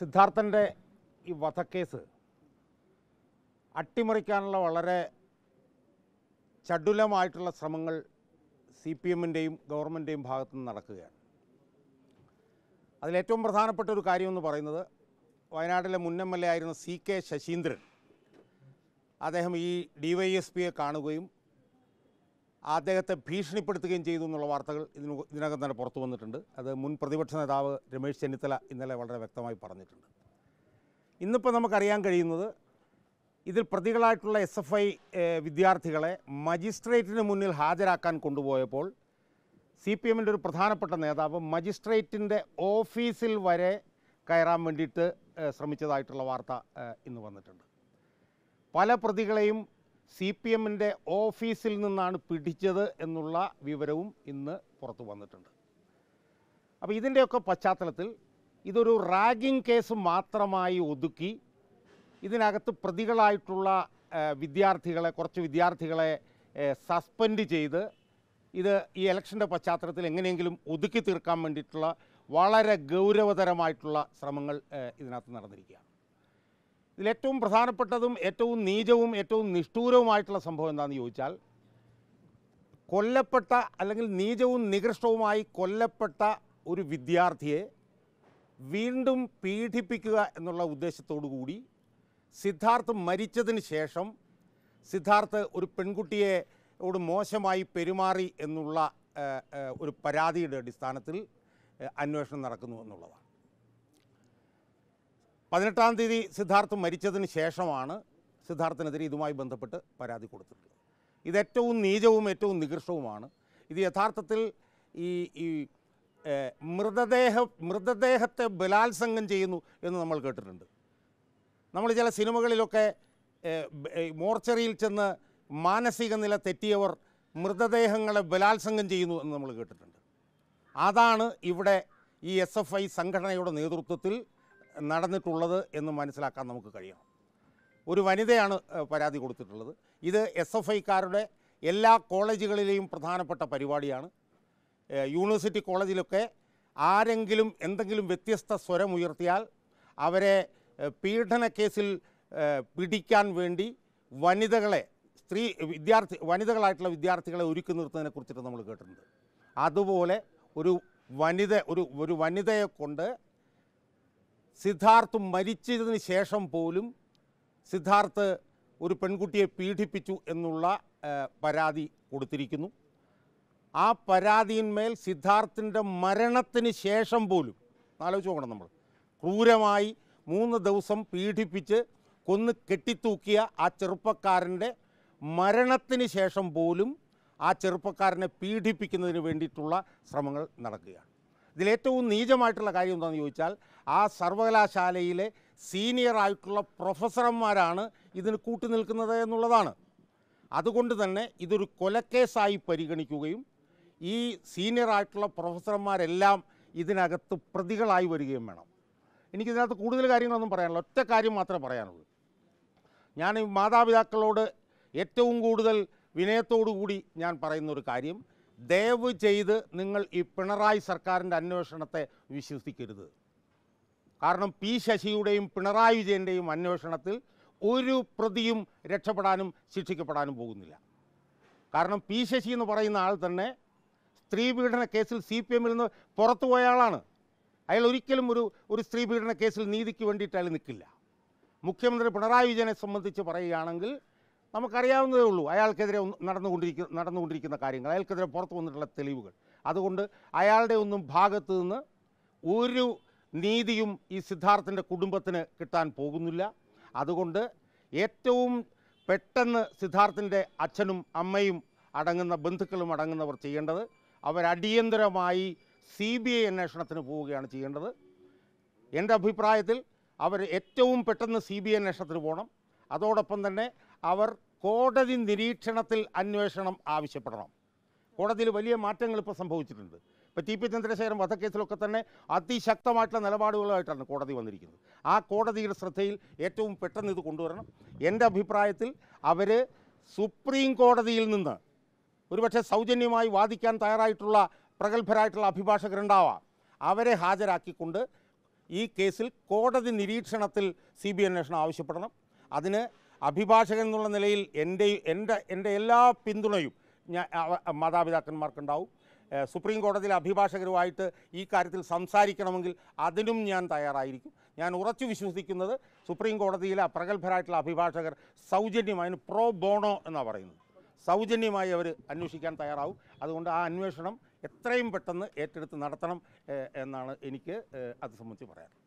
സിദ്ധാർത്ഥൻ്റെ ഈ വധക്കേസ് അട്ടിമറിക്കാനുള്ള വളരെ ചടുലമായിട്ടുള്ള ശ്രമങ്ങൾ സി പി എമ്മിൻ്റെയും ഗവൺമെൻറ്റേയും ഭാഗത്തു നിന്ന് നടക്കുകയാണ് അതിലേറ്റവും പ്രധാനപ്പെട്ട ഒരു കാര്യമെന്ന് പറയുന്നത് വയനാട്ടിലെ മുൻ എം എൽ എ ആയിരുന്ന സി കെ ശശീന്ദ്രൻ അദ്ദേഹം ഈ ഡി വൈ എസ് പിയെ കാണുകയും അദ്ദേഹത്തെ ഭീഷണിപ്പെടുത്തുകയും ചെയ്തു എന്നുള്ള വാർത്തകൾ ഇതിന് ഇതിനകം തന്നെ പുറത്തു വന്നിട്ടുണ്ട് അത് മുൻ പ്രതിപക്ഷ നേതാവ് രമേശ് ചെന്നിത്തല ഇന്നലെ വളരെ വ്യക്തമായി പറഞ്ഞിട്ടുണ്ട് ഇന്നിപ്പോൾ നമുക്കറിയാൻ കഴിയുന്നത് ഇതിൽ പ്രതികളായിട്ടുള്ള എസ് എഫ് ഐ വിദ്യാർത്ഥികളെ മജിസ്ട്രേറ്റിന് മുന്നിൽ ഹാജരാക്കാൻ കൊണ്ടുപോയപ്പോൾ സി പി എമ്മിൻ്റെ ഒരു പ്രധാനപ്പെട്ട നേതാവ് മജിസ്ട്രേറ്റിൻ്റെ ഓഫീസിൽ വരെ കയറാൻ വേണ്ടിയിട്ട് ശ്രമിച്ചതായിട്ടുള്ള വാർത്ത ഇന്ന് വന്നിട്ടുണ്ട് പല പ്രതികളെയും സി പി എമ്മിൻ്റെ ഓഫീസിൽ നിന്നാണ് പിടിച്ചത് എന്നുള്ള വിവരവും ഇന്ന് പുറത്തു വന്നിട്ടുണ്ട് അപ്പോൾ ഇതിൻ്റെയൊക്കെ പശ്ചാത്തലത്തിൽ ഇതൊരു റാഗിംഗ് കേസ് മാത്രമായി ഒതുക്കി ഇതിനകത്ത് പ്രതികളായിട്ടുള്ള വിദ്യാർത്ഥികളെ കുറച്ച് വിദ്യാർത്ഥികളെ സസ്പെൻഡ് ചെയ്ത് ഇത് ഈ ഇലക്ഷൻ്റെ പശ്ചാത്തലത്തിൽ എങ്ങനെയെങ്കിലും ഒതുക്കി തീർക്കാൻ വേണ്ടിയിട്ടുള്ള വളരെ ഗൗരവതരമായിട്ടുള്ള ശ്രമങ്ങൾ ഇതിനകത്ത് നടന്നിരിക്കുകയാണ് ഇതിലേറ്റവും പ്രധാനപ്പെട്ടതും ഏറ്റവും നീചവും ഏറ്റവും നിഷ്ഠൂരവുമായിട്ടുള്ള സംഭവം എന്താണെന്ന് ചോദിച്ചാൽ കൊല്ലപ്പെട്ട അല്ലെങ്കിൽ നീചവും നികൃഷ്ടവുമായി കൊല്ലപ്പെട്ട ഒരു വിദ്യാർത്ഥിയെ വീണ്ടും പീഡിപ്പിക്കുക എന്നുള്ള ഉദ്ദേശത്തോടു കൂടി സിദ്ധാർത്ഥ് മരിച്ചതിന് ശേഷം സിദ്ധാർത്ഥ് ഒരു പെൺകുട്ടിയെ ഓട് മോശമായി പെരുമാറി എന്നുള്ള ഒരു പരാതിയുടെ അടിസ്ഥാനത്തിൽ അന്വേഷണം നടക്കുന്നു എന്നുള്ളതാണ് പതിനെട്ടാം തീയതി സിദ്ധാർത്ഥ് മരിച്ചതിന് ശേഷമാണ് സിദ്ധാർത്ഥിനെതിരെ ഇതുമായി ബന്ധപ്പെട്ട് പരാതി കൊടുത്തിട്ടുള്ളത് ഇത് ഏറ്റവും നീചവും ഏറ്റവും നികൃഷ്ടവുമാണ് ഇത് യഥാർത്ഥത്തിൽ ഈ ഈ മൃതദേഹ മൃതദേഹത്തെ ബലാത്സംഗം ചെയ്യുന്നു എന്ന് നമ്മൾ കേട്ടിട്ടുണ്ട് നമ്മൾ ചില സിനിമകളിലൊക്കെ മോർച്ചറിയിൽ ചെന്ന് മാനസിക നില തെറ്റിയവർ മൃതദേഹങ്ങളെ ബലാത്സംഗം ചെയ്യുന്നു എന്ന് നമ്മൾ കേട്ടിട്ടുണ്ട് അതാണ് ഇവിടെ ഈ എസ് എഫ് ഐ സംഘടനയുടെ നേതൃത്വത്തിൽ നടന്നിട്ടുള്ളത് എന്ന് മനസ്സിലാക്കാൻ നമുക്ക് കഴിയണം ഒരു വനിതയാണ് പരാതി കൊടുത്തിട്ടുള്ളത് ഇത് എസ് എഫ് ഐക്കാരുടെ എല്ലാ കോളേജുകളിലെയും പ്രധാനപ്പെട്ട പരിപാടിയാണ് യൂണിവേഴ്സിറ്റി കോളേജിലൊക്കെ ആരെങ്കിലും എന്തെങ്കിലും വ്യത്യസ്ത സ്വരമുയർത്തിയാൽ അവരെ പീഡന കേസിൽ പിടിക്കാൻ വേണ്ടി വനിതകളെ സ്ത്രീ വിദ്യാർത്ഥി വനിതകളായിട്ടുള്ള വിദ്യാർത്ഥികളെ ഒരുക്കി നിർത്തുന്നതിനെ കുറിച്ചിട്ട് നമ്മൾ കേട്ടിട്ടുണ്ട് അതുപോലെ ഒരു വനിത ഒരു ഒരു വനിതയെ കൊണ്ട് സിദ്ധാർത്ഥ് മരിച്ചതിന് ശേഷം പോലും സിദ്ധാർത്ഥ് ഒരു പെൺകുട്ടിയെ പീഡിപ്പിച്ചു എന്നുള്ള പരാതി കൊടുത്തിരിക്കുന്നു ആ പരാതിയിന്മേൽ സിദ്ധാർത്ഥിൻ്റെ മരണത്തിന് ശേഷം പോലും ആലോചിച്ച് നോക്കണം നമ്മൾ ക്രൂരമായി മൂന്ന് ദിവസം പീഡിപ്പിച്ച് കൊന്ന് കെട്ടിത്തൂക്കിയ ആ ചെറുപ്പക്കാരൻ്റെ മരണത്തിന് ശേഷം പോലും ആ ചെറുപ്പക്കാരനെ പീഡിപ്പിക്കുന്നതിന് വേണ്ടിയിട്ടുള്ള ശ്രമങ്ങൾ നടക്കുകയാണ് ഇതിലേറ്റവും നീചമായിട്ടുള്ള കാര്യം എന്താണെന്ന് ചോദിച്ചാൽ ആ സർവകലാശാലയിലെ സീനിയർ ആയിട്ടുള്ള പ്രൊഫസർമാരാണ് ഇതിന് നിൽക്കുന്നത് എന്നുള്ളതാണ് അതുകൊണ്ട് തന്നെ ഇതൊരു കൊലക്കേസായി പരിഗണിക്കുകയും ഈ സീനിയർ ആയിട്ടുള്ള പ്രൊഫസർമാരെല്ലാം ഇതിനകത്ത് പ്രതികളായി വരികയും വേണം എനിക്കിതിനകത്ത് കൂടുതൽ കാര്യങ്ങളൊന്നും പറയാനില്ല ഒറ്റ കാര്യം മാത്രമേ പറയാനുള്ളൂ ഞാൻ ഈ മാതാപിതാക്കളോട് ഏറ്റവും കൂടുതൽ വിനയത്തോടു കൂടി ഞാൻ പറയുന്നൊരു കാര്യം ദയവ് ചെയ്ത് നിങ്ങൾ ഈ പിണറായി സർക്കാരിൻ്റെ അന്വേഷണത്തെ വിശ്വസിക്കരുത് കാരണം പി ശശിയുടെയും പിണറായി വിജയൻ്റെയും അന്വേഷണത്തിൽ ഒരു പ്രതിയും രക്ഷപ്പെടാനും ശിക്ഷിക്കപ്പെടാനും പോകുന്നില്ല കാരണം പി ശശി എന്ന് പറയുന്ന ആൾ തന്നെ സ്ത്രീ പീഡന കേസിൽ സി പി എമ്മിൽ നിന്ന് പുറത്തു പോയ ആളാണ് അയാൾ ഒരിക്കലും ഒരു ഒരു സ്ത്രീ പീഡന കേസിൽ നീതിക്ക് വേണ്ടിയിട്ട് അയാൾ നിൽക്കില്ല മുഖ്യമന്ത്രി പിണറായി വിജയനെ സംബന്ധിച്ച് പറയുകയാണെങ്കിൽ നമുക്കറിയാവുന്നതേ ഉള്ളൂ അയാൾക്കെതിരെ നടന്നുകൊണ്ടിരിക്കുന്ന നടന്നുകൊണ്ടിരിക്കുന്ന കാര്യങ്ങൾ അയാൾക്കെതിരെ പുറത്തു വന്നിട്ടുള്ള തെളിവുകൾ അതുകൊണ്ട് അയാളുടെ ഒന്നും ഭാഗത്തു നിന്ന് ഒരു നീതിയും ഈ സിദ്ധാർത്ഥൻ്റെ കുടുംബത്തിന് കിട്ടാൻ പോകുന്നില്ല അതുകൊണ്ട് ഏറ്റവും പെട്ടെന്ന് സിദ്ധാർത്ഥൻ്റെ അച്ഛനും അമ്മയും അടങ്ങുന്ന ബന്ധുക്കളും അടങ്ങുന്നവർ ചെയ്യേണ്ടത് അവരടിയന്തരമായി സി ബി ഐ അന്വേഷണത്തിന് പോവുകയാണ് ചെയ്യേണ്ടത് എൻ്റെ അഭിപ്രായത്തിൽ അവർ ഏറ്റവും പെട്ടെന്ന് സി ബി ഐ അന്വേഷണത്തിന് പോകണം അതോടൊപ്പം തന്നെ അവർ കോടതി നിരീക്ഷണത്തിൽ അന്വേഷണം ആവശ്യപ്പെടണം കോടതിയിൽ വലിയ മാറ്റങ്ങൾ ഇപ്പോൾ സംഭവിച്ചിട്ടുണ്ട് ഇപ്പോൾ ടി പി ചന്ദ്രശേഖരൻ വധക്കേസിലൊക്കെ തന്നെ അതിശക്തമായിട്ടുള്ള നിലപാടുകളുമായിട്ടാണ് കോടതി വന്നിരിക്കുന്നത് ആ കോടതിയുടെ ശ്രദ്ധയിൽ ഏറ്റവും പെട്ടെന്ന് ഇത് കൊണ്ടുവരണം എൻ്റെ അഭിപ്രായത്തിൽ അവർ സുപ്രീം കോടതിയിൽ നിന്ന് ഒരുപക്ഷെ സൗജന്യമായി വാദിക്കാൻ തയ്യാറായിട്ടുള്ള പ്രഗത്ഭരായിട്ടുള്ള അഭിഭാഷകരുണ്ടാവാം അവരെ ഹാജരാക്കിക്കൊണ്ട് ഈ കേസിൽ കോടതി നിരീക്ഷണത്തിൽ സി ബി അന്വേഷണം ആവശ്യപ്പെടണം അതിന് അഭിഭാഷകൻ എന്നുള്ള നിലയിൽ എൻ്റെ എൻ്റെ എൻ്റെ എല്ലാ പിന്തുണയും ഞാൻ മാതാപിതാക്കന്മാർക്കുണ്ടാവും സുപ്രീം കോടതിയിലെ അഭിഭാഷകരുമായിട്ട് ഈ കാര്യത്തിൽ സംസാരിക്കണമെങ്കിൽ അതിനും ഞാൻ തയ്യാറായിരിക്കും ഞാൻ ഉറച്ചു വിശ്വസിക്കുന്നത് സുപ്രീം കോടതിയിലെ പ്രഗത്ഭരായിട്ടുള്ള അഭിഭാഷകർ സൗജന്യമായി പ്രോ ബോണോ എന്നാണ് പറയുന്നത് സൗജന്യമായി അവർ അന്വേഷിക്കാൻ തയ്യാറാവും അതുകൊണ്ട് ആ അന്വേഷണം എത്രയും പെട്ടെന്ന് ഏറ്റെടുത്ത് നടത്തണം എന്നാണ് എനിക്ക് അത് സംബന്ധിച്ച് പറയാറ്